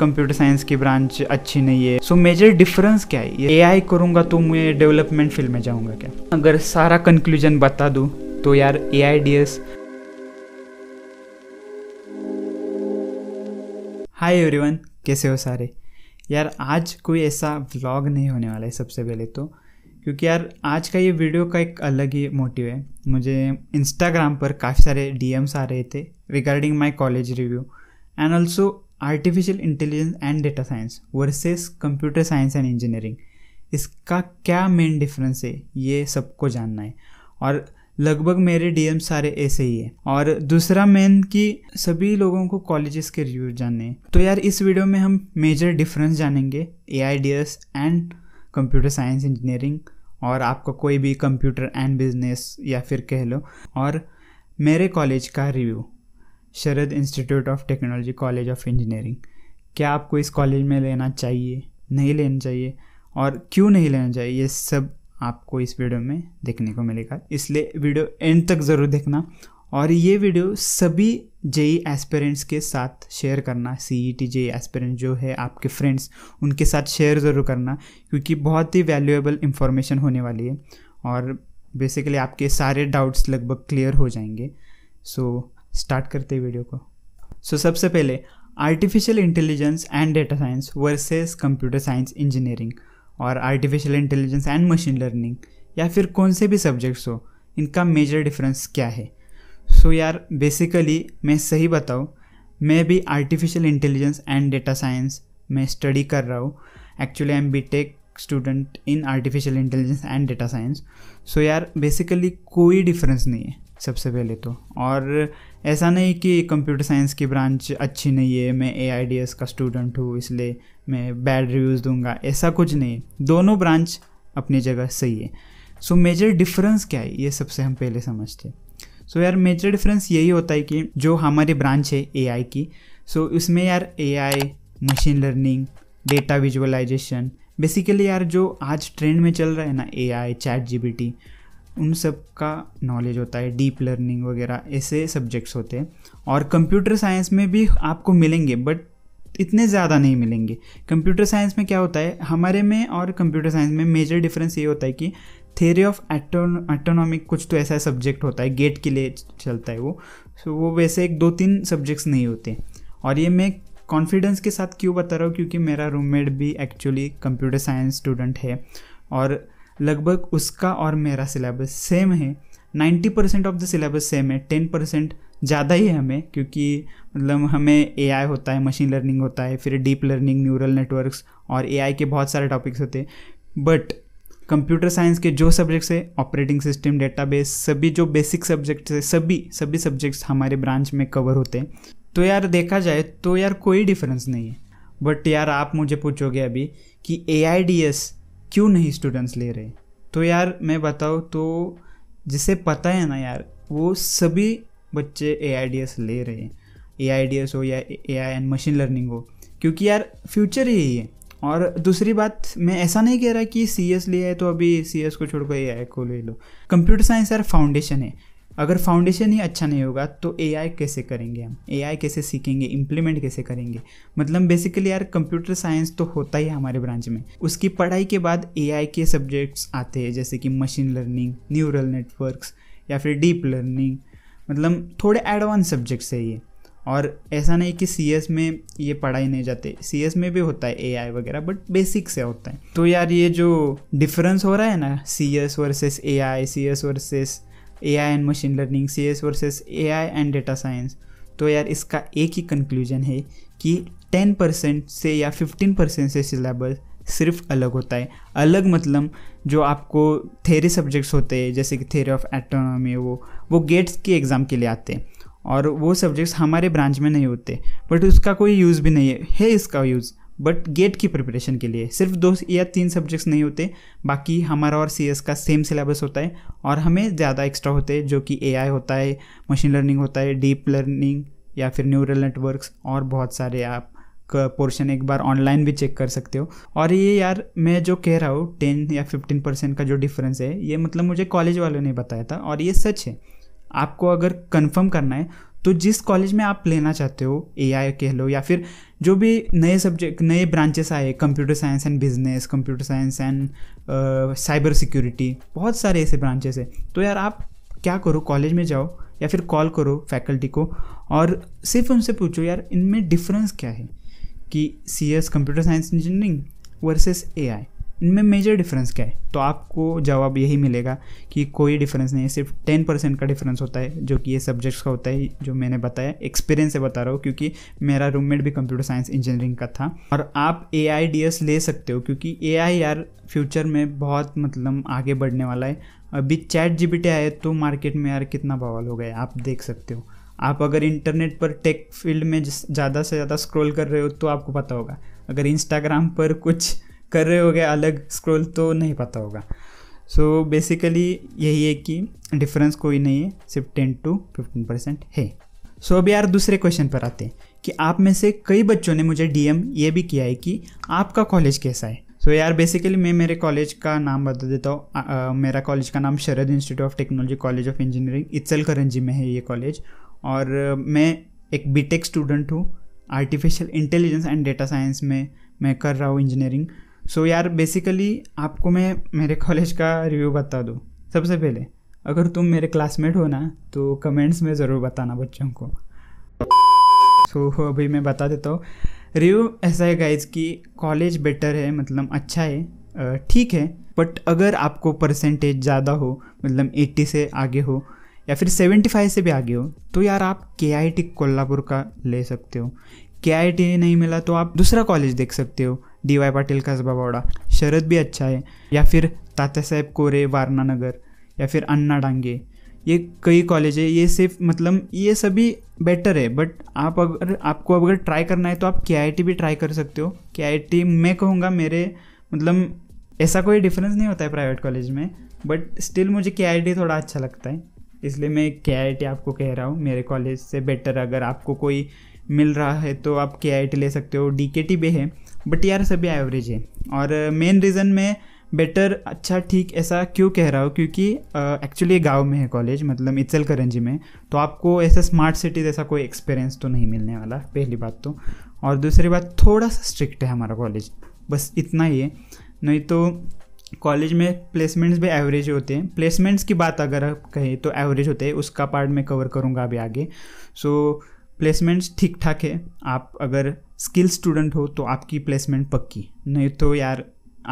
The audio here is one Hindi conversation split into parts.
कंप्यूटर साइंस की ब्रांच अच्छी नहीं है सो मेजर डिफरेंस क्या है ए आई करूँगा तो मैं डेवलपमेंट फील्ड में जाऊँगा क्या अगर सारा कंक्लूजन बता दूँ तो यार A I D S every everyone कैसे हो सारे यार आज कोई ऐसा व्लॉग नहीं होने वाला है सबसे पहले तो क्योंकि यार आज का ये वीडियो का एक अलग ही मोटिव है मुझे इंस्टाग्राम पर काफ़ी सारे डीएम्स आ रहे थे regarding my college review and also artificial intelligence and data science versus computer science and engineering इसका क्या मेन डिफरेंस है ये सबको जानना है और लगभग मेरे डीएम सारे ऐसे ही है और दूसरा मेन कि सभी लोगों को कॉलेजेस के रिव्यू जानने हैं तो यार इस वीडियो में हम मेजर डिफरेंस जानेंगे A I D S and computer science engineering और आपका कोई भी कंप्यूटर एंड बिजनेस या फिर कह लो और मेरे कॉलेज का review Sharad institute of technology college of engineering क्या आपको इस कॉलेज में लेना चाहिए नहीं लेना चाहिए और क्यों नहीं लेना चाहिए ये सब आपको इस वीडियो में देखने को मिलेगा इसलिए वीडियो एंड तक ज़रूर देखना और ये वीडियो सभी जेई एस्पेरेंट्स के साथ शेयर करना C E T JEE aspirant जो है आपके फ्रेंड्स उनके साथ शेयर ज़रूर करना क्योंकि बहुत ही वैल्यूएबल इन्फॉर्मेशन होने वाली है और बेसिकली आपके सारे डाउट्स लगभग क्लियर हो जाएंगे सो so, स्टार्ट करते हैं वीडियो को सो so, सबसे पहले artificial intelligence and data science versus computer science engineering और artificial intelligence and machine learning या फिर कौन से भी सब्जेक्ट्स हो इनका मेजर डिफरेंस क्या है सो so, यार बेसिकली मैं सही बताऊँ मैं भी artificial intelligence and data science में स्टडी कर रहा हूँ actually I am B tech student in artificial intelligence and data science so यार बेसिकली कोई डिफरेंस नहीं है सबसे पहले तो और ऐसा नहीं कि कंप्यूटर साइंस की ब्रांच अच्छी नहीं है मैं ए का स्टूडेंट हूँ इसलिए मैं बैड रिव्यूज़ दूंगा ऐसा कुछ नहीं दोनों ब्रांच अपनी जगह सही है सो मेजर डिफरेंस क्या है ये सबसे हम पहले समझते हैं सो यार मेजर डिफरेंस यही होता है कि जो हमारी ब्रांच है ए की सो so, इसमें यार a machine learning data visualisation basically यार जो आज ट्रेंड में चल रहा है ना ए आई चैट जी उन सब का नॉलेज होता है डीप लर्निंग वगैरह ऐसे सब्जेक्ट्स होते हैं और कंप्यूटर साइंस में भी आपको मिलेंगे बट इतने ज़्यादा नहीं मिलेंगे कंप्यूटर साइंस में क्या होता है हमारे में और कंप्यूटर साइंस में मेजर डिफरेंस ये होता है कि थेरी ऑफ एटोनॉमिक कुछ तो ऐसा सब्जेक्ट होता है गेट के लिए चलता है वो सो वो वैसे एक दो तीन सब्जेक्ट्स नहीं होते और ये मैं कॉन्फिडेंस के साथ क्यों बता रहा हूँ क्योंकि मेरा रूममेट भी एक्चुअली कंप्यूटर साइंस स्टूडेंट है और लगभग उसका और मेरा सिलेबस सेम है 90 percent of the syllabus same है टेन परसेंट ज़्यादा ही है हमें क्योंकि मतलब हमें ए होता है मशीन लर्निंग होता है फिर डीप लर्निंग न्यूरल नेटवर्क्स और ए के बहुत सारे टॉपिक्स होते हैं बट कंप्यूटर साइंस के जो सब्जेक्ट्स है ऑपरेटिंग सिस्टम डेटाबेस सभी जो बेसिक सब्जेक्ट्स है सभी सभी सब्जेक्ट्स हमारे ब्रांच में कवर होते हैं तो यार देखा जाए तो यार कोई डिफरेंस नहीं है बट यार आप मुझे पूछोगे अभी कि ए आई डी एस क्यों नहीं स्टूडेंट्स ले रहे तो यार मैं बताऊँ तो जिसे पता है ना यार वो सभी बच्चे ए ले रहे हैं ए हो या A I and machine learning हो क्योंकि यार फ्यूचर यही है और दूसरी बात मैं ऐसा नहीं कह रहा कि सी एस लिया है तो अभी सी एस को छोड़कर ए आई को ले लो कंप्यूटर साइंस यार फाउंडेशन है अगर फाउंडेशन ही अच्छा नहीं होगा तो ए कैसे करेंगे हम ए कैसे सीखेंगे इम्प्लीमेंट कैसे करेंगे मतलब बेसिकली यार कंप्यूटर साइंस तो होता ही हमारे ब्रांच में उसकी पढ़ाई के बाद ए के सब्जेक्ट्स आते हैं जैसे कि मशीन लर्निंग न्यूरल नेटवर्क्स या फिर डीप लर्निंग मतलब थोड़े एडवांस सब्जेक्ट्स है ये और ऐसा नहीं कि सी एस में ये पढ़ाई नहीं जाते सी एस में भी होता है ए आई वगैरह बट बेसिक से होता है तो यार ये जो डिफरेंस हो रहा है ना C S versus A I C S versus A I and machine learning C S versus A I and data science तो यार इसका एक ही कंक्लूजन है कि टेन परसेंट से या फिफ्टीन परसेंट से सिलेबस सिर्फ अलग होता है अलग मतलब जो आपको थेरी सब्जेक्ट्स होते हैं जैसे कि थेरी ऑफ एटोनॉमी वो वो गेट्स के एग्ज़ाम के लिए आते हैं और वो सब्जेक्ट्स हमारे ब्रांच में नहीं होते बट उसका कोई यूज़ भी नहीं है है इसका यूज़ बट गेट की प्रिपरेशन के लिए सिर्फ दो या तीन सब्जेक्ट्स नहीं होते बाकी हमारा और सी का सेम सिलेबस होता है और हमें ज़्यादा एक्स्ट्रा होते हैं जो कि ए होता है मशीन लर्निंग होता है डीप लर्निंग या फिर न्यूरल नेटवर्क्स और बहुत सारे आप पोर्शन एक बार ऑनलाइन भी चेक कर सकते हो और ये यार मैं जो कह रहा हूँ टेन या फिफ्टीन परसेंट का जो डिफरेंस है ये मतलब मुझे कॉलेज वालों ने बताया था और ये सच है आपको अगर कंफर्म करना है तो जिस कॉलेज में आप लेना चाहते हो ए आई कह लो या फिर जो भी नए सब्जेक्ट नए ब्रांचेस आए computer science and business computer science and cyber security बहुत सारे ऐसे ब्रांचेस हैं तो यार आप क्या करो कॉलेज में जाओ या फिर कॉल करो फैकल्टी को और सिर्फ उनसे पूछो यार इनमें डिफरेंस क्या है कि C S computer science engineering versus A I इनमें मेजर डिफरेंस क्या है तो आपको जवाब यही मिलेगा कि कोई डिफरेंस नहीं है सिर्फ टेन परसेंट का डिफरेंस होता है जो कि ये सब्जेक्ट्स का होता है जो मैंने बताया एक्सपीरियंस से बता रहा हूँ क्योंकि मेरा रूममेट भी कंप्यूटर साइंस इंजीनियरिंग का था और आप ए आई डी एस ले सकते हो क्योंकि ए आई यार फ्यूचर में बहुत मतलब आगे बढ़ने वाला है अभी चैट जी बी टी आए तो मार्केट में यार कितना बवाल हो गया आप देख सकते हो आप अगर इंटरनेट पर टेक फील्ड में ज़्यादा से ज़्यादा स्क्रॉल कर रहे हो तो आपको पता होगा अगर इंस्टाग्राम पर कुछ कर रहे हो अलग स्क्रॉल तो नहीं पता होगा सो so, बेसिकली यही है कि डिफरेंस कोई नहीं है सिर्फ टेन टू फिफ्टीन परसेंट है सो so, अब यार दूसरे क्वेश्चन पर आते हैं कि आप में से कई बच्चों ने मुझे डीएम ये भी किया है कि आपका कॉलेज कैसा है सो so, यार बेसिकली मैं मेरे कॉलेज का नाम बता देता हूँ मेरा कॉलेज का नाम Sharad institute of technology college of engineering Ichalkaranji में है ये कॉलेज और मैं एक बीटेक स्टूडेंट हूँ artificial intelligence and data science में मैं कर रहा हूँ इंजीनियरिंग सो so, यार बेसिकली आपको मैं मेरे कॉलेज का रिव्यू बता दूँ सबसे पहले अगर तुम मेरे क्लासमेट हो ना तो कमेंट्स में ज़रूर बताना बच्चों को सो so, अभी मैं बता देता हूँ रिव्यू ऐसा है गाइज कि कॉलेज बेटर है मतलब अच्छा है ठीक है बट अगर आपको परसेंटेज ज़्यादा हो मतलब 80 से आगे हो या फिर 75 से भी आगे हो तो यार आप के आई टी कोल्हापुर का ले सकते हो के आई टी नहीं मिला तो आप दूसरा कॉलेज देख सकते हो डी वाई पाटिल कस्बा बौड़ा शरद भी अच्छा है या फिर तात्या साहेब कोरे वारना नगर या फिर अन्ना डांगे ये कई कॉलेज है ये सिर्फ मतलब ये सभी बेटर है बट आप अगर आपको अगर ट्राई करना है तो आप के भी ट्राई कर सकते हो के मैं कहूँगा मेरे मतलब ऐसा कोई डिफरेंस नहीं होता है प्राइवेट कॉलेज में बट स्टिल मुझे के थोड़ा अच्छा लगता है इसलिए मैं के आपको कह रहा हूँ मेरे कॉलेज से बेटर अगर आपको कोई मिल रहा है तो आप के ले सकते हो डी भी है बट यार सभी एवरेज है और मेन रीज़न में बेटर अच्छा ठीक ऐसा क्यों कह रहा हूँ क्योंकि एक्चुअली गांव में है कॉलेज मतलब इचल करंजी में तो आपको ऐसा स्मार्ट सिटी जैसा कोई एक्सपीरियंस तो नहीं मिलने वाला पहली बात तो और दूसरी बात थोड़ा सा स्ट्रिक्ट है हमारा कॉलेज बस इतना ही है नहीं तो कॉलेज में प्लेसमेंट्स भी एवरेज होते हैं प्लेसमेंट्स की बात अगर आप कहें तो एवरेज होते हैं उसका पार्ट मैं कवर करूँगा अभी आगे सो so, प्लेसमेंट्स ठीक ठाक है आप अगर स्किल स्टूडेंट हो तो आपकी प्लेसमेंट पक्की नहीं तो यार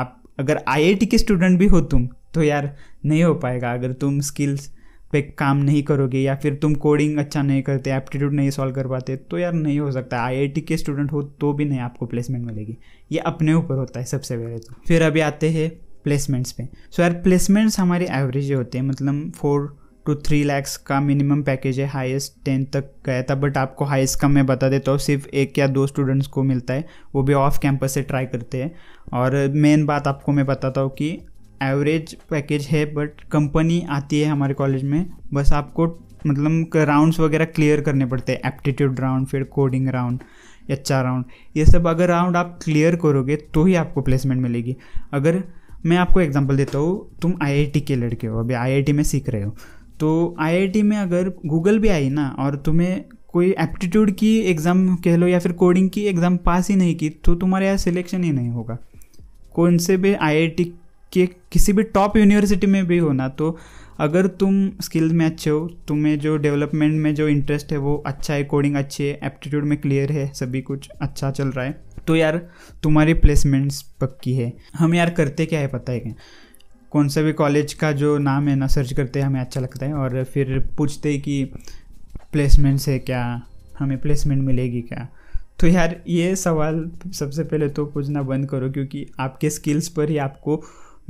आप अगर आईआईटी के स्टूडेंट भी हो तुम तो यार नहीं हो पाएगा अगर तुम स्किल्स पे काम नहीं करोगे या फिर तुम कोडिंग अच्छा नहीं करते एप्टीट्यूड नहीं सॉल्व कर पाते तो यार नहीं हो सकता आईआईटी के स्टूडेंट हो तो भी नहीं आपको प्लेसमेंट मिलेगी ये अपने ऊपर होता है सबसे पहले तो फिर अभी आते हैं प्लेसमेंट्स पे सो so, यार प्लेसमेंट्स हमारे एवरेज होते हैं मतलब फोर टू थ्री लैक्स का मिनिमम पैकेज है हाईएस्ट टेन तक गया था बट आपको हाईएस्ट का मैं बता देता हूँ सिर्फ एक या दो स्टूडेंट्स को मिलता है वो भी ऑफ कैंपस से ट्राई करते हैं और मेन बात आपको मैं बताता हूँ कि एवरेज पैकेज है बट कंपनी आती है हमारे कॉलेज में बस आपको मतलब राउंड्स वगैरह क्लियर करने पड़ते हैं एप्टीट्यूड राउंड फिर कोडिंग राउंड अच्छा राउंड ये सब अगर राउंड आप क्लियर करोगे तो ही आपको प्लेसमेंट मिलेगी अगर मैं आपको एग्जांपल देता हूँ तुम आईआईटी के लड़के हो अभी आईआईटी में सीख रहे हो तो आईआईटी में अगर गूगल भी आई ना और तुम्हें कोई एप्टीट्यूड की एग्ज़ाम कह लो या फिर कोडिंग की एग्ज़ाम पास ही नहीं की तो तुम्हारे यहाँ सिलेक्शन ही नहीं होगा कौन से भी आई के किसी भी टॉप यूनिवर्सिटी में भी हो ना तो अगर तुम स्किल्स में अच्छे हो तुम्हें जो डेवलपमेंट में जो इंटरेस्ट है वो अच्छा है कोडिंग अच्छी है एप्टीट्यूड में क्लियर है सभी कुछ अच्छा चल रहा है तो यार तुम्हारी प्लेसमेंट्स पक्की है हम यार करते क्या है पता है क्या कौन सा भी कॉलेज का जो नाम है ना सर्च करते हैं हमें अच्छा लगता है और फिर पूछते हैं कि प्लेसमेंट्स है क्या हमें प्लेसमेंट मिलेगी क्या तो यार ये सवाल सबसे पहले तो पूछना बंद करो क्योंकि आपके स्किल्स पर ही आपको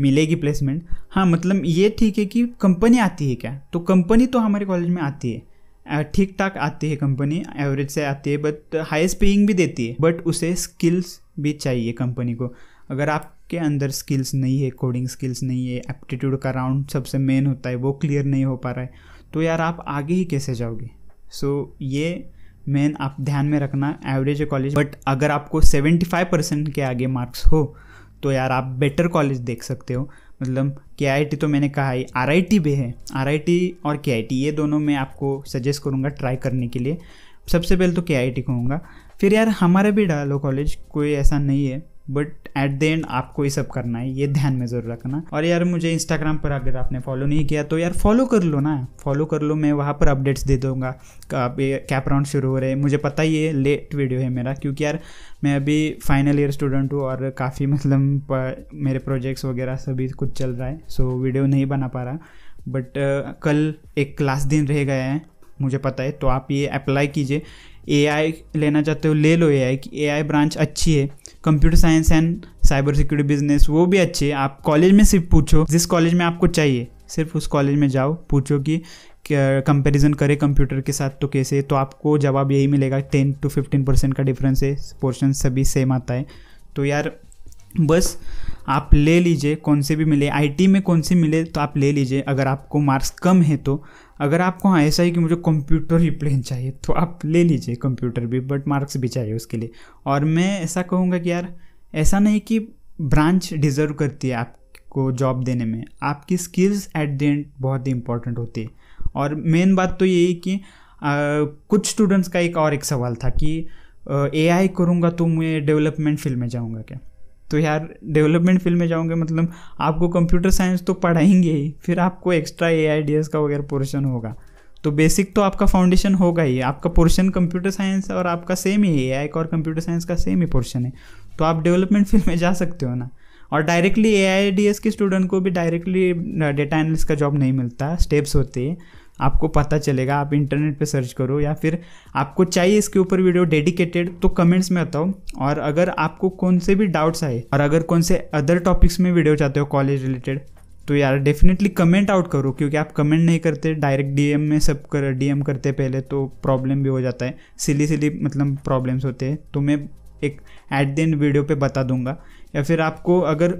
मिलेगी प्लेसमेंट हाँ मतलब ये ठीक है कि कंपनी आती है क्या तो कंपनी तो हमारे कॉलेज में आती है ठीक ठाक आती है कंपनी एवरेज से आती है बट हाईएस्ट पेइंग भी देती है बट उसे स्किल्स भी चाहिए कंपनी को अगर आप के अंदर स्किल्स नहीं है कोडिंग स्किल्स नहीं है एप्टीट्यूड का राउंड सबसे मेन होता है वो क्लियर नहीं हो पा रहा है तो यार आप आगे ही कैसे जाओगे सो so, ये मेन आप ध्यान में रखना एवरेज कॉलेज बट अगर आपको 75 परसेंट के आगे मार्क्स हो तो यार आप बेटर कॉलेज देख सकते हो मतलब के आई टी तो मैंने कहा ही आर आई टी भी है आर आई टी और के आई टी ये दोनों मैं आपको सजेस्ट करूँगा ट्राई करने के लिए सबसे पहले तो के आई टी कहूँगा फिर यार हमारे भी डालो कॉलेज कोई ऐसा नहीं है बट एट द एंड आपको ये सब करना है ये ध्यान में ज़रूर रखना और यार मुझे इंस्टाग्राम पर अगर आपने फॉलो नहीं किया तो यार फॉलो कर लो ना फॉलो कर लो मैं वहाँ पर अपडेट्स दे दूँगा कैप राउंड शुरू हो रहे हैं मुझे पता ही है लेट वीडियो है मेरा क्योंकि यार मैं अभी फाइनल ईयर स्टूडेंट हूँ और काफ़ी मतलब मेरे प्रोजेक्ट्स वगैरह सभी कुछ चल रहा है सो वीडियो नहीं बना पा रहा बट कल एक क्लास दिन रह गया है मुझे पता है तो आप ये अप्लाई कीजिए ए लेना चाहते हो ले लो ए कि ए ब्रांच अच्छी है computer science and cyber security business वो भी अच्छे आप कॉलेज में सिर्फ पूछो जिस कॉलेज में आपको चाहिए सिर्फ उस कॉलेज में जाओ पूछो कि कंपैरिजन करें कंप्यूटर के साथ तो कैसे तो आपको जवाब यही मिलेगा टेन टू फिफ्टीन परसेंट का डिफरेंस है पोर्शन सभी सेम आता है तो यार बस आप ले लीजिए कौन से भी मिले आईटी में कौन से मिले तो आप ले लीजिए अगर आपको मार्क्स कम है तो अगर आपको हाँ ऐसा है कि मुझे कंप्यूटर ही प्लेन चाहिए तो आप ले लीजिए कंप्यूटर भी बट मार्क्स भी चाहिए उसके लिए और मैं ऐसा कहूँगा कि यार ऐसा नहीं कि ब्रांच डिज़र्व करती है आपको जॉब देने में आपकी स्किल्स एट द एंड बहुत ही इंपॉर्टेंट होती है और मेन बात तो यही कि आ, कुछ स्टूडेंट्स का एक और एक सवाल था कि ए आई करूँगा तो मैं डेवलपमेंट फील्ड में जाऊँगा क्या तो यार डेवलपमेंट फील्ड में जाओगे मतलब आपको कंप्यूटर साइंस तो पढ़ाएंगे ही फिर आपको एक्स्ट्रा ए आई का वगैरह पोर्शन होगा तो बेसिक तो आपका फाउंडेशन होगा ही आपका पोर्शन कंप्यूटर साइंस और आपका सेम ही ए आई और कंप्यूटर साइंस का सेम ही पोर्शन है तो आप डेवलपमेंट फील्ड में जा सकते हो ना और directly A I D S के स्टूडेंट को भी डायरेक्टली डेटा एनलिस का जॉब नहीं मिलता स्टेप्स होते हैं आपको पता चलेगा आप इंटरनेट पे सर्च करो या फिर आपको चाहिए इसके ऊपर वीडियो डेडिकेटेड तो कमेंट्स में बताओ और अगर आपको कौन से भी डाउट्स आए और अगर कौन से अदर टॉपिक्स में वीडियो चाहते हो कॉलेज रिलेटेड तो यार डेफिनेटली कमेंट आउट करो क्योंकि आप कमेंट नहीं करते डायरेक्ट डीएम में सब कर डीएम करते पहले तो प्रॉब्लम भी हो जाता है सिली सिली मतलब प्रॉब्लम्स होते हैं तो मैं एक एट द एंड वीडियो पे बता दूंगा या फिर आपको अगर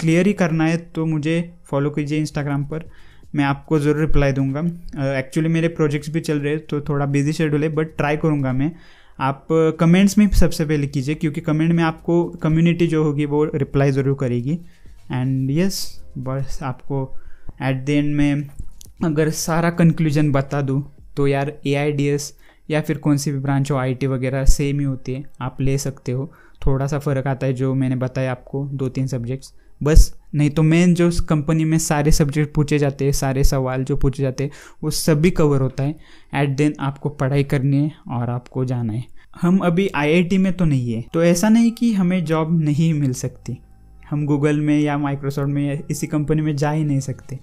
क्लियर ही करना है तो मुझे फॉलो कीजिए इंस्टाग्राम पर मैं आपको ज़रूर रिप्लाई दूंगा एक्चुअली uh, मेरे प्रोजेक्ट्स भी चल रहे हैं तो थोड़ा बिजी शेड्यूल है बट ट्राई करूँगा मैं आप कमेंट्स में सबसे पहले कीजिए क्योंकि कमेंट में आपको कम्युनिटी जो होगी वो रिप्लाई ज़रूर करेगी एंड यस yes, बस आपको एट द एंड में अगर सारा कंक्लूजन बता दूँ तो यार ए आई डी एस या फिर कौन सी भी ब्रांच हो आई टी वगैरह सेम ही होती है आप ले सकते हो थोड़ा सा फ़र्क आता है जो मैंने बताया आपको दो तीन सब्जेक्ट्स बस नहीं तो मेन जो कंपनी में सारे सब्जेक्ट पूछे जाते हैं सारे सवाल जो पूछे जाते हैं वो सभी कवर होता है एट देन आपको पढ़ाई करनी है और आपको जाना है हम अभी आईआईटी में तो नहीं है तो ऐसा नहीं कि हमें जॉब नहीं मिल सकती हम गूगल में या माइक्रोसॉफ्ट में या इसी कंपनी में जा ही नहीं सकते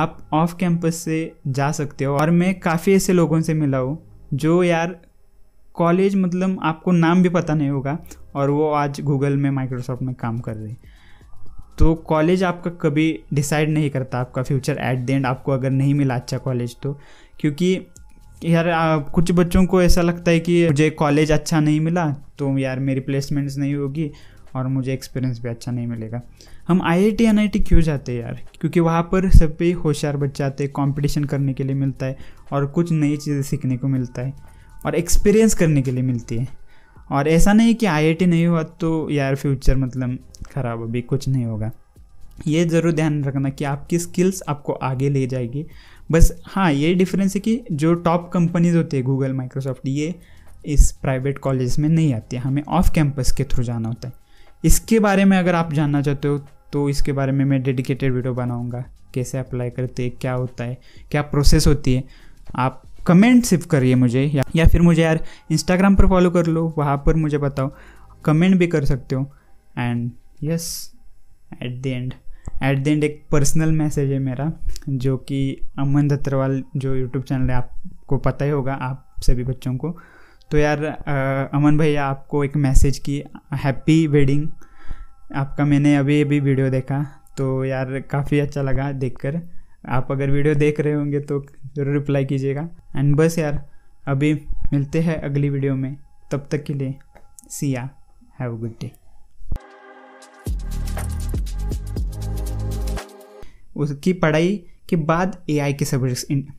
आप ऑफ कैंपस से जा सकते हो और मैं काफ़ी ऐसे लोगों से मिला हूँ जो यार कॉलेज मतलब आपको नाम भी पता नहीं होगा और वो आज गूगल में माइक्रोसॉफ्ट में काम कर रहे हैं तो कॉलेज आपका कभी डिसाइड नहीं करता आपका फ्यूचर एट द एंड आपको अगर नहीं मिला अच्छा कॉलेज तो क्योंकि यार कुछ बच्चों को ऐसा लगता है कि मुझे कॉलेज अच्छा नहीं मिला तो यार मेरी प्लेसमेंट्स नहीं होगी और मुझे एक्सपीरियंस भी अच्छा नहीं मिलेगा हम I I T N I T क्यों जाते हैं यार क्योंकि वहाँ पर सभी होशियार बच्चे आते हैं कॉम्पिटिशन करने के लिए मिलता है और कुछ नई चीज़ें सीखने को मिलता है और एक्सपीरियंस करने के लिए मिलती है और ऐसा नहीं कि आई आई टी नहीं हुआ तो यार फ्यूचर मतलब ख़राब अभी कुछ नहीं होगा ये ज़रूर ध्यान रखना कि आपकी स्किल्स आपको आगे ले जाएगी बस हाँ ये डिफरेंस है कि जो टॉप कंपनीज होती है गूगल माइक्रोसॉफ्ट ये इस प्राइवेट कॉलेज में नहीं आती है हमें ऑफ कैंपस के थ्रू जाना होता है इसके बारे में अगर आप जानना चाहते हो तो इसके बारे में मैं डेडिकेटेड वीडियो बनाऊँगा कैसे अप्लाई करते हैं क्या होता है क्या प्रोसेस होती है आप कमेंट सिर्फ करिए मुझे या, या फिर मुझे यार इंस्टाग्राम पर फॉलो कर लो वहाँ पर मुझे बताओ कमेंट भी कर सकते हो and yes at the end at the end एक पर्सनल मैसेज है मेरा जो कि अमन धत्रवाल जो यूट्यूब चैनल है आपको पता ही होगा आप सभी बच्चों को तो यार आ, अमन भैया आपको एक मैसेज की हैप्पी वेडिंग आपका मैंने अभी अभी वीडियो देखा तो यार काफ़ी अच्छा लगा देखकर आप अगर वीडियो देख रहे होंगे तो ज़रूर रिप्लाई कीजिएगा एंड बस यार अभी मिलते हैं अगली वीडियो में तब तक के लिए see ya have a good day उसकी पढ़ाई के बाद ए के सब्जेक्ट्स